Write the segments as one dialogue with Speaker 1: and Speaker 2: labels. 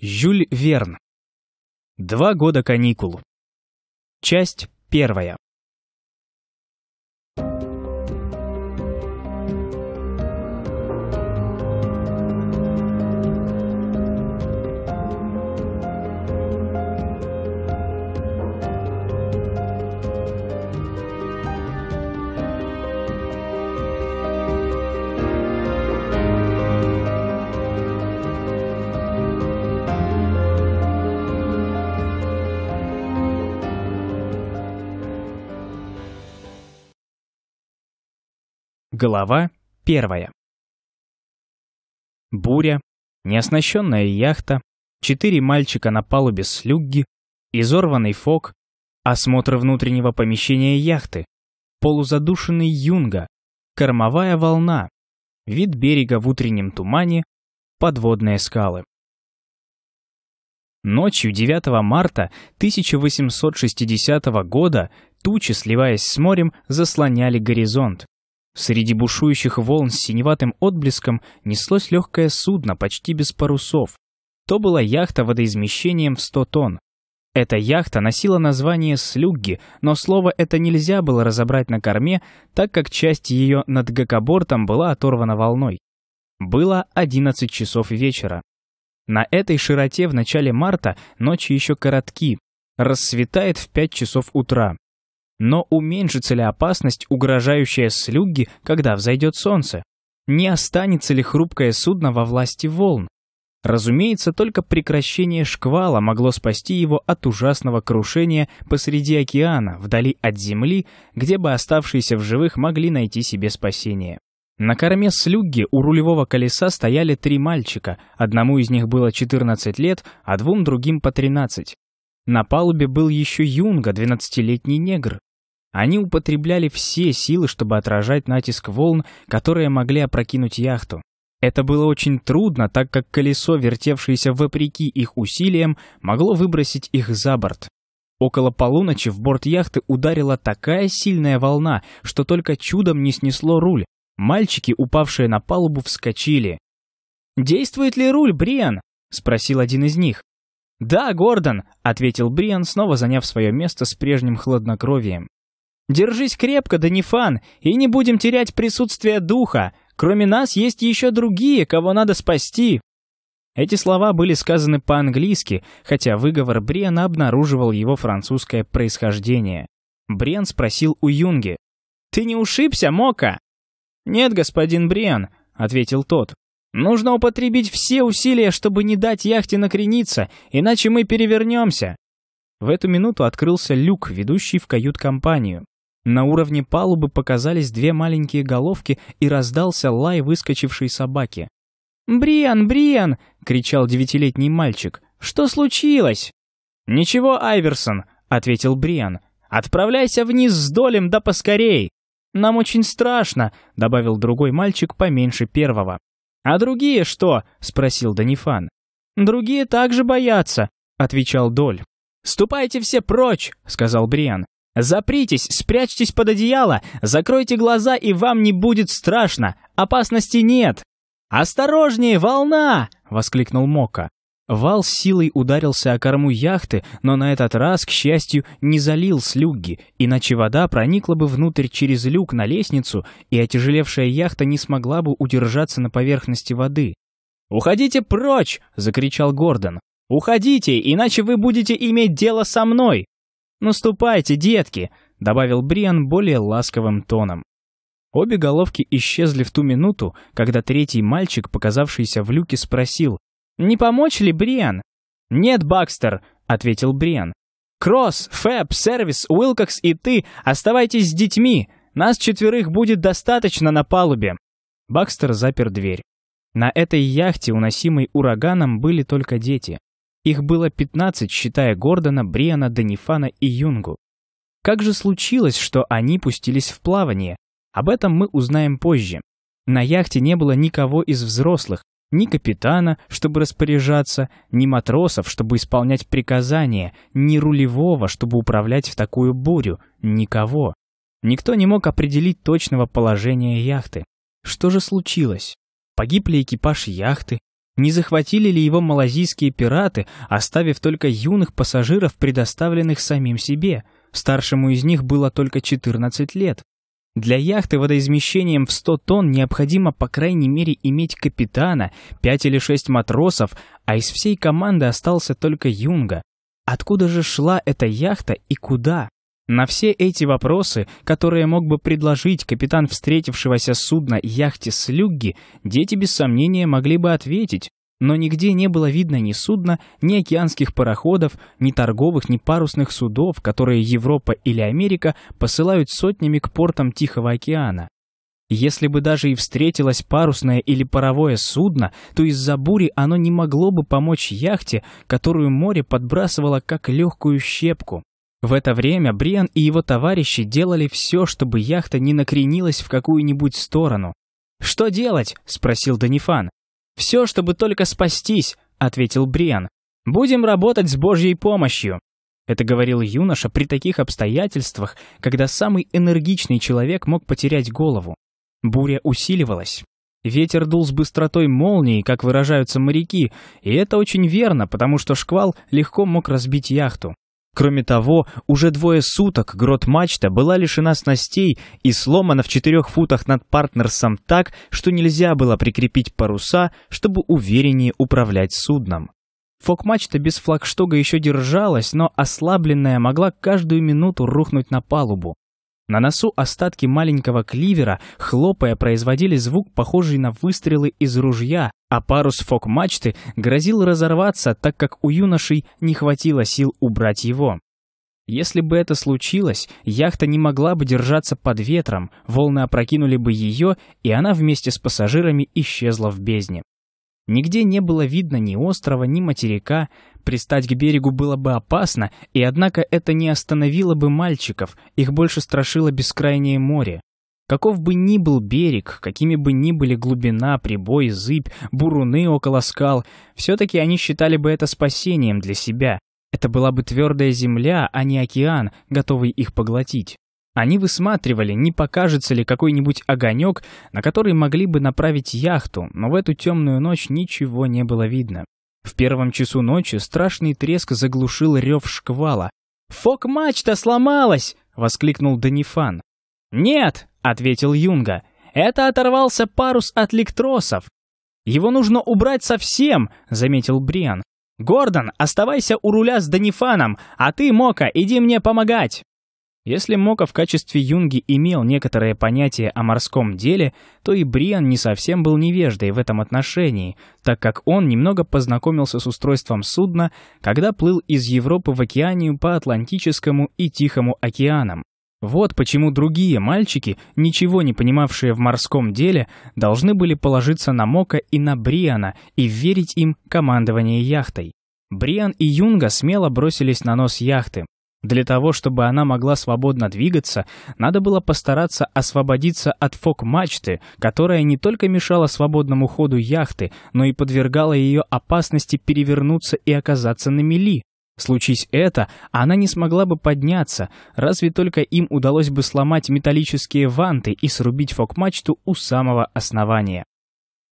Speaker 1: Жюль Верн. Два года каникул. Часть первая. Глава первая. Буря, неоснащенная яхта, четыре мальчика на палубе слюгги, изорванный фок, осмотр внутреннего помещения яхты, полузадушенный юнга, кормовая волна, вид берега в утреннем тумане, подводные скалы. Ночью 9 марта 1860 года тучи, сливаясь с морем, заслоняли горизонт. Среди бушующих волн с синеватым отблеском неслось легкое судно почти без парусов. То была яхта водоизмещением в 100 тонн. Эта яхта носила название «Слюгги», но слово это нельзя было разобрать на корме, так как часть ее над гакобортом была оторвана волной. Было 11 часов вечера. На этой широте в начале марта ночи еще коротки. Рассветает в 5 часов утра. Но уменьшится ли опасность, угрожающая слюги, когда взойдет солнце? Не останется ли хрупкое судно во власти волн? Разумеется, только прекращение шквала могло спасти его от ужасного крушения посреди океана, вдали от земли, где бы оставшиеся в живых могли найти себе спасение. На корме слюги у рулевого колеса стояли три мальчика, одному из них было 14 лет, а двум другим по 13. На палубе был еще юнга, 12-летний негр. Они употребляли все силы, чтобы отражать натиск волн, которые могли опрокинуть яхту. Это было очень трудно, так как колесо, вертевшееся вопреки их усилиям, могло выбросить их за борт. Около полуночи в борт яхты ударила такая сильная волна, что только чудом не снесло руль. Мальчики, упавшие на палубу, вскочили. «Действует ли руль, Бриан?» — спросил один из них. «Да, Гордон», — ответил Бриан, снова заняв свое место с прежним хладнокровием. Держись крепко, Данифан, и не будем терять присутствие духа. Кроме нас есть еще другие, кого надо спасти». Эти слова были сказаны по-английски, хотя выговор Бриана обнаруживал его французское происхождение. Бриан спросил у Юнги. «Ты не ушибся, Мока?» «Нет, господин Бриан», — ответил тот. «Нужно употребить все усилия, чтобы не дать яхте накрениться, иначе мы перевернемся». В эту минуту открылся люк, ведущий в кают-компанию. На уровне палубы показались две маленькие головки и раздался лай выскочившей собаки. «Бриан, Бриан!» — кричал девятилетний мальчик. «Что случилось?» «Ничего, Айверсон!» — ответил Бриан. «Отправляйся вниз с долем, да поскорей!» «Нам очень страшно!» — добавил другой мальчик поменьше первого. «А другие что?» — спросил Данифан. «Другие также боятся!» — отвечал Доль. «Ступайте все прочь!» — сказал Бриан. Запритесь, спрячьтесь под одеяло, закройте глаза, и вам не будет страшно. Опасности нет. «Осторожнее, волна!» — воскликнул Мока. Вал с силой ударился о корму яхты, но на этот раз, к счастью, не залил слюги, иначе вода проникла бы внутрь через люк на лестницу, и отяжелевшая яхта не смогла бы удержаться на поверхности воды. «Уходите прочь!» — закричал Гордон. «Уходите, иначе вы будете иметь дело со мной!» Наступайте, детки!» — добавил Бриан более ласковым тоном. Обе головки исчезли в ту минуту, когда третий мальчик, показавшийся в люке, спросил. «Не помочь ли, Бриан?» «Нет, Бакстер», — ответил Бриан. «Кросс, Фэб, Сервис, Уилкокс и ты оставайтесь с детьми. Нас четверых будет достаточно на палубе». Бакстер запер дверь. На этой яхте, уносимой ураганом, были только дети. Их было 15, считая Гордона, Бриана, Данифана и Юнгу. Как же случилось, что они пустились в плавание? Об этом мы узнаем позже. На яхте не было никого из взрослых, ни капитана, чтобы распоряжаться, ни матросов, чтобы исполнять приказания, ни рулевого, чтобы управлять в такую бурю, никого. Никто не мог определить точного положения яхты. Что же случилось? Погиб ли экипаж яхты? Не захватили ли его малазийские пираты, оставив только юных пассажиров, предоставленных самим себе? Старшему из них было только 14 лет. Для яхты водоизмещением в 100 тонн необходимо по крайней мере иметь капитана, 5 или 6 матросов, а из всей команды остался только Юнга. Откуда же шла эта яхта и куда? На все эти вопросы, которые мог бы предложить капитан встретившегося судна яхте «Слюгги», дети без сомнения могли бы ответить, но нигде не было видно ни судна, ни океанских пароходов, ни торговых, ни парусных судов, которые Европа или Америка посылают сотнями к портам Тихого океана. Если бы даже и встретилось парусное или паровое судно, то из-за бури оно не могло бы помочь яхте, которую море подбрасывало как легкую щепку. В это время Бриан и его товарищи делали все, чтобы яхта не накренилась в какую-нибудь сторону. «Что делать?» — спросил Данифан. «Все, чтобы только спастись», — ответил Бриан. «Будем работать с Божьей помощью». Это говорил юноша при таких обстоятельствах, когда самый энергичный человек мог потерять голову. Буря усиливалась. Ветер дул с быстротой молнии, как выражаются моряки, и это очень верно, потому что шквал легко мог разбить яхту. Кроме того, уже двое суток грот-мачта была лишена снастей и сломана в четырех футах над партнерсом так, что нельзя было прикрепить паруса, чтобы увереннее управлять судном. Фок-мачта без флагштога еще держалась, но ослабленная могла каждую минуту рухнуть на палубу. На носу остатки маленького кливера, хлопая, производили звук, похожий на выстрелы из ружья, а парус фок-мачты грозил разорваться, так как у юношей не хватило сил убрать его. Если бы это случилось, яхта не могла бы держаться под ветром, волны опрокинули бы ее, и она вместе с пассажирами исчезла в бездне. Нигде не было видно ни острова, ни материка, пристать к берегу было бы опасно, и однако это не остановило бы мальчиков, их больше страшило бескрайнее море. Каков бы ни был берег, какими бы ни были глубина, прибой, зыбь, буруны около скал, все-таки они считали бы это спасением для себя. Это была бы твердая земля, а не океан, готовый их поглотить. Они высматривали, не покажется ли какой-нибудь огонек, на который могли бы направить яхту, но в эту темную ночь ничего не было видно. В первом часу ночи страшный треск заглушил рев шквала. «Фок-мачта сломалась!» — воскликнул Данифан. «Нет!» — ответил Юнга. «Это оторвался парус от электросов." «Его нужно убрать совсем!» — заметил Бриан. «Гордон, оставайся у руля с Данифаном, а ты, Мока, иди мне помогать!» Если Мока в качестве юнги имел некоторое понятие о морском деле, то и Бриан не совсем был невеждой в этом отношении, так как он немного познакомился с устройством судна, когда плыл из Европы в Океанию по Атлантическому и Тихому океанам. Вот почему другие мальчики, ничего не понимавшие в морском деле, должны были положиться на Мока и на Бриана и верить им командование яхтой. Бриан и Юнга смело бросились на нос яхты, для того, чтобы она могла свободно двигаться, надо было постараться освободиться от фок-мачты, которая не только мешала свободному ходу яхты, но и подвергала ее опасности перевернуться и оказаться на мели. Случись это, она не смогла бы подняться, разве только им удалось бы сломать металлические ванты и срубить фок-мачту у самого основания.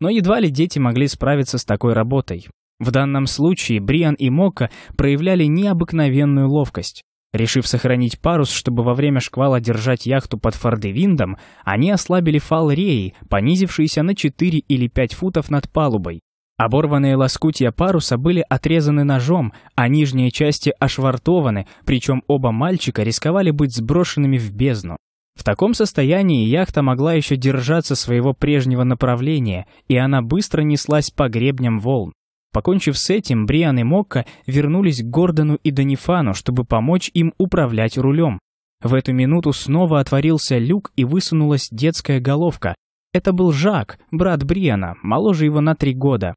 Speaker 1: Но едва ли дети могли справиться с такой работой. В данном случае Бриан и Мока проявляли необыкновенную ловкость. Решив сохранить парус, чтобы во время шквала держать яхту под фордевиндом, они ослабили фал реи, понизившийся на 4 или 5 футов над палубой. Оборванные лоскутья паруса были отрезаны ножом, а нижние части ошвартованы, причем оба мальчика рисковали быть сброшенными в бездну. В таком состоянии яхта могла еще держаться своего прежнего направления, и она быстро неслась по гребням волн. Покончив с этим, Бриан и Мокка вернулись к Гордону и Данифану, чтобы помочь им управлять рулем. В эту минуту снова отворился люк и высунулась детская головка. Это был Жак, брат Бриана, моложе его на три года.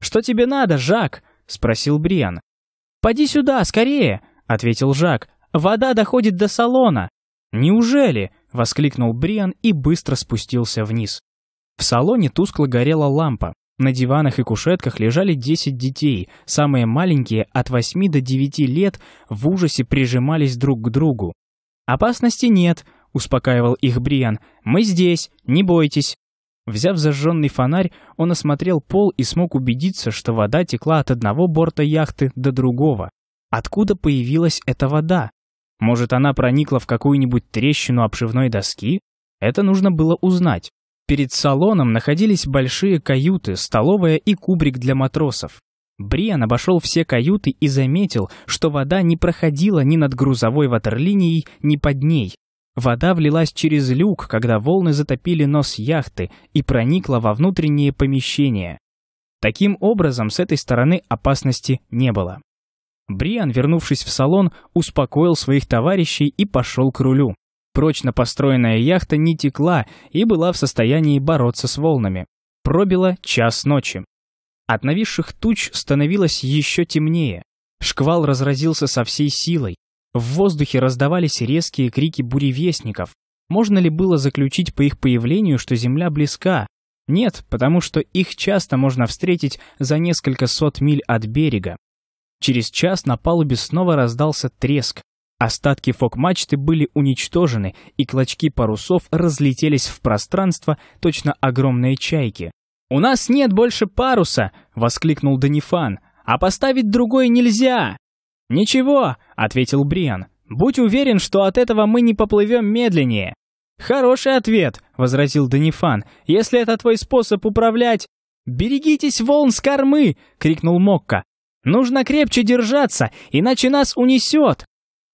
Speaker 1: «Что тебе надо, Жак?» – спросил Бриан. «Поди сюда, скорее!» – ответил Жак. «Вода доходит до салона!» «Неужели?» – воскликнул Бриан и быстро спустился вниз. В салоне тускло горела лампа. На диванах и кушетках лежали 10 детей, самые маленькие от 8 до 9 лет в ужасе прижимались друг к другу. «Опасности нет», — успокаивал их Бриан. «Мы здесь, не бойтесь». Взяв зажженный фонарь, он осмотрел пол и смог убедиться, что вода текла от одного борта яхты до другого. Откуда появилась эта вода? Может, она проникла в какую-нибудь трещину обшивной доски? Это нужно было узнать. Перед салоном находились большие каюты, столовая и кубрик для матросов. Бриан обошел все каюты и заметил, что вода не проходила ни над грузовой ватерлинией, ни под ней. Вода влилась через люк, когда волны затопили нос яхты и проникла во внутренние помещения. Таким образом, с этой стороны опасности не было. Бриан, вернувшись в салон, успокоил своих товарищей и пошел к рулю. Прочно построенная яхта не текла и была в состоянии бороться с волнами. Пробило час ночи. От нависших туч становилось еще темнее. Шквал разразился со всей силой. В воздухе раздавались резкие крики буревестников. Можно ли было заключить по их появлению, что Земля близка? Нет, потому что их часто можно встретить за несколько сот миль от берега. Через час на палубе снова раздался треск. Остатки фок-мачты были уничтожены, и клочки парусов разлетелись в пространство, точно огромные чайки. «У нас нет больше паруса!» — воскликнул Данифан. «А поставить другой нельзя!» «Ничего!» — ответил Бриан. «Будь уверен, что от этого мы не поплывем медленнее!» «Хороший ответ!» — возразил Данифан. «Если это твой способ управлять...» «Берегитесь волн с кормы!» — крикнул Мокка. «Нужно крепче держаться, иначе нас унесет!»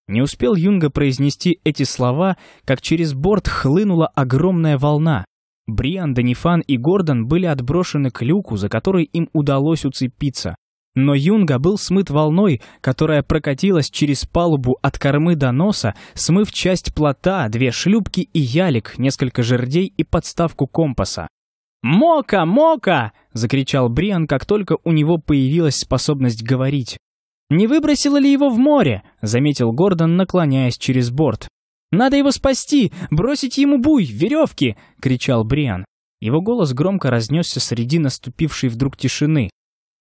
Speaker 1: Не успел Юнга произнести эти слова, как через борт хлынула огромная волна. Бриан, Данифан и Гордон были отброшены к люку, за который им удалось уцепиться. Но Юнга был смыт волной, которая прокатилась через палубу от кормы до носа, смыв часть плота, две шлюпки и ялик, несколько жердей и подставку компаса. «Мока! Мока!» — закричал Бриан, как только у него появилась способность говорить. «Не выбросило ли его в море?» — заметил Гордон, наклоняясь через борт. «Надо его спасти! Бросить ему буй! Веревки!» — кричал Бриан. Его голос громко разнесся среди наступившей вдруг тишины.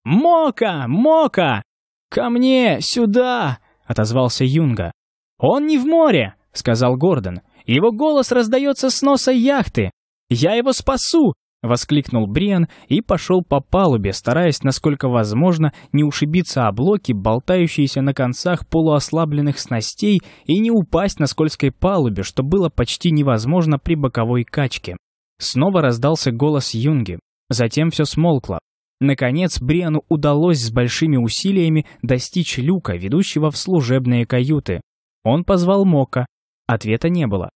Speaker 1: «Мока! Мока! Ко мне! Сюда!» — отозвался Юнга. «Он не в море!» — сказал Гордон. «Его голос раздается с носа яхты! Я его спасу! Воскликнул Бриан и пошел по палубе, стараясь, насколько возможно, не ушибиться о блоки, болтающиеся на концах полуослабленных снастей, и не упасть на скользкой палубе, что было почти невозможно при боковой качке. Снова раздался голос Юнги. Затем все смолкло. Наконец, Бриану удалось с большими усилиями достичь люка, ведущего в служебные каюты. Он позвал Мока. Ответа не было.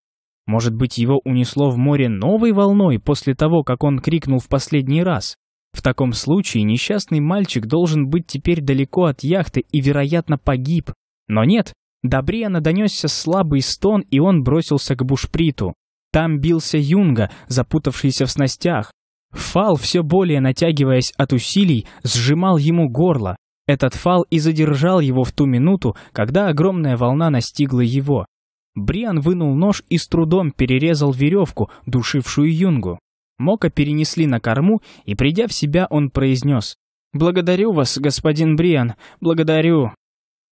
Speaker 1: Может быть, его унесло в море новой волной после того, как он крикнул в последний раз? В таком случае несчастный мальчик должен быть теперь далеко от яхты и, вероятно, погиб. Но нет, до Бриана донесся слабый стон, и он бросился к бушприту. Там бился Юнга, запутавшийся в снастях. Фал, все более натягиваясь от усилий, сжимал ему горло. Этот фал и задержал его в ту минуту, когда огромная волна настигла его. Бриан вынул нож и с трудом перерезал веревку, душившую юнгу. Мока перенесли на корму, и, придя в себя, он произнес. «Благодарю вас, господин Бриан, благодарю».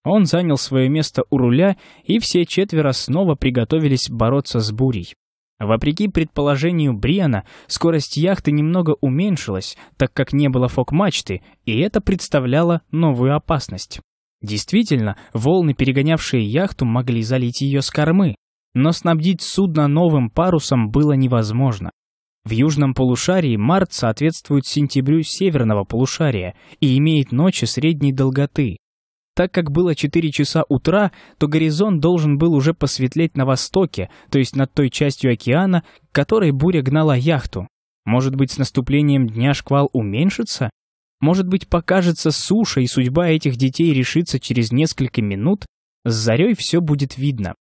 Speaker 1: Он занял свое место у руля, и все четверо снова приготовились бороться с бурей. Вопреки предположению Бриана, скорость яхты немного уменьшилась, так как не было фок-мачты, и это представляло новую опасность. Действительно, волны, перегонявшие яхту, могли залить ее с кормы, но снабдить судно новым парусом было невозможно. В южном полушарии март соответствует сентябрю северного полушария и имеет ночи средней долготы. Так как было 4 часа утра, то горизонт должен был уже посветлеть на востоке, то есть над той частью океана, к которой буря гнала яхту. Может быть, с наступлением дня шквал уменьшится? Может быть, покажется суша, и судьба этих детей решится через несколько минут? С зарей все будет видно.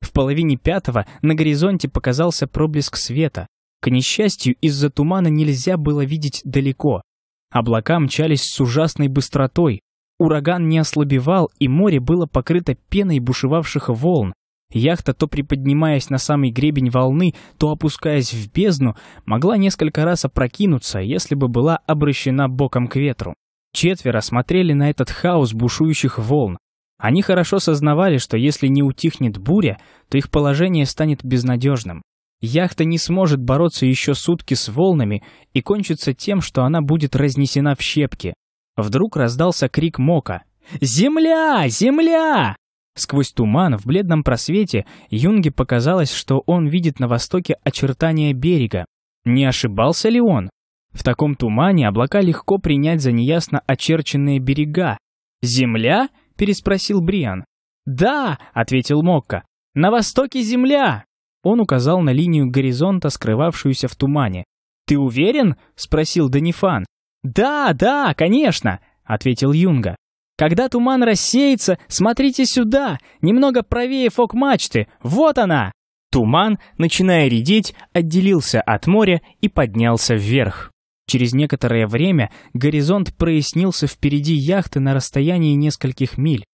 Speaker 1: В половине пятого на горизонте показался проблеск света. К несчастью, из-за тумана нельзя было видеть далеко. Облака мчались с ужасной быстротой. Ураган не ослабевал, и море было покрыто пеной бушевавших волн, Яхта, то приподнимаясь на самый гребень волны, то опускаясь в бездну, могла несколько раз опрокинуться, если бы была обращена боком к ветру. Четверо смотрели на этот хаос бушующих волн. Они хорошо сознавали, что если не утихнет буря, то их положение станет безнадежным. Яхта не сможет бороться еще сутки с волнами и кончится тем, что она будет разнесена в щепки. Вдруг раздался крик Мока. «Земля! Земля!» Сквозь туман в бледном просвете Юнге показалось, что он видит на востоке очертания берега. Не ошибался ли он? В таком тумане облака легко принять за неясно очерченные берега. «Земля?» — переспросил Бриан. «Да!» — ответил Мокко. «На востоке земля!» Он указал на линию горизонта, скрывавшуюся в тумане. «Ты уверен?» — спросил Данифан. «Да, да, конечно!» — ответил Юнга. Когда туман рассеется, смотрите сюда, немного правее фок-мачты. Вот она!» Туман, начиная редеть, отделился от моря и поднялся вверх. Через некоторое время горизонт прояснился впереди яхты на расстоянии нескольких миль.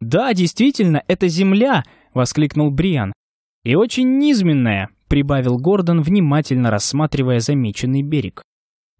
Speaker 1: «Да, действительно, это земля!» — воскликнул Бриан. «И очень низменная!» — прибавил Гордон, внимательно рассматривая замеченный берег.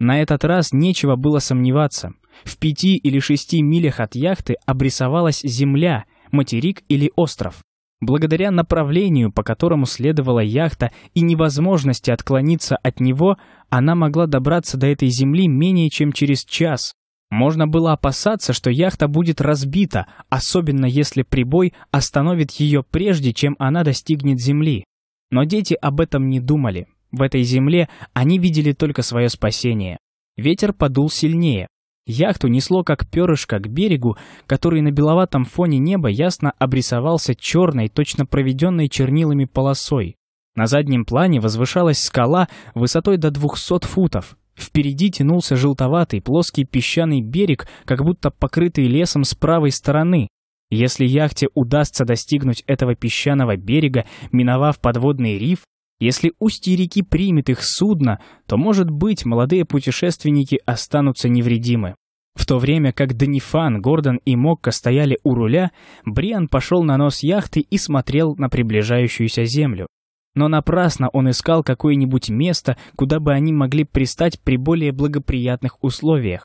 Speaker 1: На этот раз нечего было сомневаться. В пяти или шести милях от яхты обрисовалась земля, материк или остров. Благодаря направлению, по которому следовала яхта, и невозможности отклониться от него, она могла добраться до этой земли менее чем через час. Можно было опасаться, что яхта будет разбита, особенно если прибой остановит ее прежде, чем она достигнет земли. Но дети об этом не думали. В этой земле они видели только свое спасение. Ветер подул сильнее. Яхту несло как перышко к берегу, который на беловатом фоне неба ясно обрисовался черной, точно проведенной чернилами полосой. На заднем плане возвышалась скала высотой до 200 футов. Впереди тянулся желтоватый плоский песчаный берег, как будто покрытый лесом с правой стороны. Если яхте удастся достигнуть этого песчаного берега, миновав подводный риф, если устье реки примет их судно, то, может быть, молодые путешественники останутся невредимы. В то время как Данифан, Гордон и Мокко стояли у руля, Бриан пошел на нос яхты и смотрел на приближающуюся землю. Но напрасно он искал какое-нибудь место, куда бы они могли пристать при более благоприятных условиях.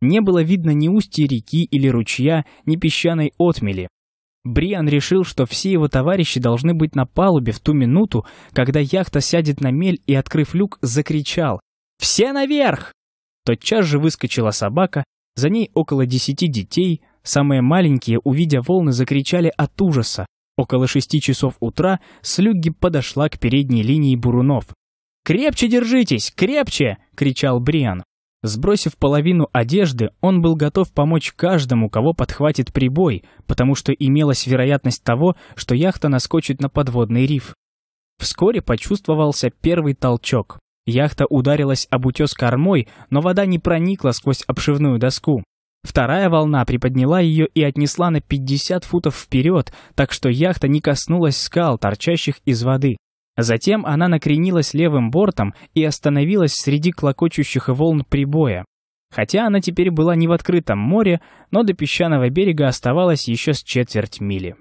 Speaker 1: Не было видно ни устья реки или ручья, ни песчаной отмели. Бриан решил, что все его товарищи должны быть на палубе в ту минуту, когда яхта сядет на мель и, открыв люк, закричал «Все наверх!». Тотчас же выскочила собака, за ней около десяти детей, самые маленькие, увидя волны, закричали от ужаса. Около шести часов утра Слюгги подошла к передней линии бурунов. «Крепче держитесь! Крепче!» — кричал Бриан. Сбросив половину одежды, он был готов помочь каждому, кого подхватит прибой, потому что имелась вероятность того, что яхта наскочит на подводный риф. Вскоре почувствовался первый толчок. Яхта ударилась об утес кормой, но вода не проникла сквозь обшивную доску. Вторая волна приподняла ее и отнесла на 50 футов вперед, так что яхта не коснулась скал, торчащих из воды. Затем она накренилась левым бортом и остановилась среди клокочущих волн прибоя. Хотя она теперь была не в открытом море, но до песчаного берега оставалось еще с четверть мили.